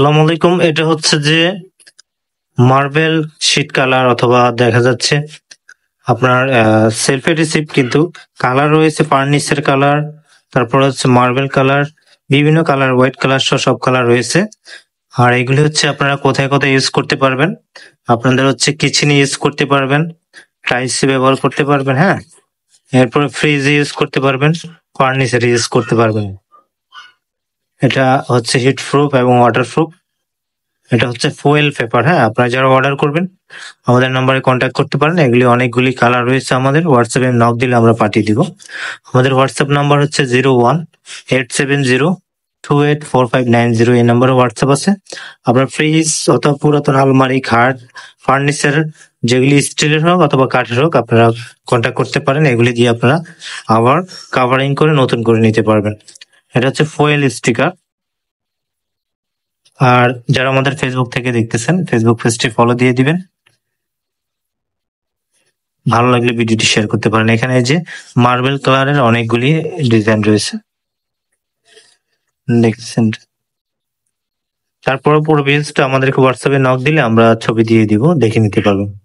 সালাম আলাইকুম এটা হচ্ছে যে মার্বেল শীত কালার অথবা দেখা যাচ্ছে আপনার সেলফ রিসিপ কিন্তু কালার রয়েছে ফার্নিচার কালার তারপর হচ্ছে মার্বেল কালার বিভিন্ন কালার হোয়াইট কালার সহ সব কালার রয়েছে আর এগুলি হচ্ছে আপনারা কোথায় কোথায় ইউজ করতে পারবেন আপনাদের হচ্ছে কিচেনে ইউজ করতে পারবেন টাইলসে ব্যবহার করতে পারবেন হ্যাঁ এরপরে ফ্রিজে ইউজ করতে পারবেন ফার্নিচারে ইউজ করতে পারবেন এটা হচ্ছে হিট প্রুফ এবং ওয়াটার প্রুফ এটা হচ্ছে ফোয়েল পেপার হ্যাঁ আপনারা যারা অর্ডার করবেন আমাদের নাম্বারে কন্ট্যাক্ট করতে পারেন এগুলি অনেকগুলি কালার রয়েছে আমাদের হোয়াটসঅ্যাপে নক দিলে আমরা পাঠিয়ে দিব আমাদের হোয়াটসঅ্যাপ নাম্বার হচ্ছে zero one eight seven zero two eight four five nine zero এই নম্বরে হোয়াটসঅ্যাপ আছে আপনার ফ্রিজ অথবা পুরাতন আলমারি খাট ফার্নিচার যেগুলি স্টিলের হোক অথবা কাঠের হোক আপনারা কন্ট্যাক্ট করতে পারেন এগুলি দিয়ে আপনারা আবার কাভারিং করে নতুন করে নিতে পারবেন এটা হচ্ছে ফোয়েল স্টিকার আর যারা আমাদের ফেসবুক থেকে দেখতেছেন ফেসবুক পেজটি ফলো দিয়ে দিবেন ভালো লাগলে ভিডিওটি শেয়ার করতে পারেন এখানে যে মার্বেল কালারের অনেকগুলি ডিজাইন রয়েছে দেখছেন তারপর পুরো পেজটা আমাদেরকে হোয়াটসঅ্যাপে নক দিলে আমরা ছবি দিয়ে দিব দেখে নিতে পারবেন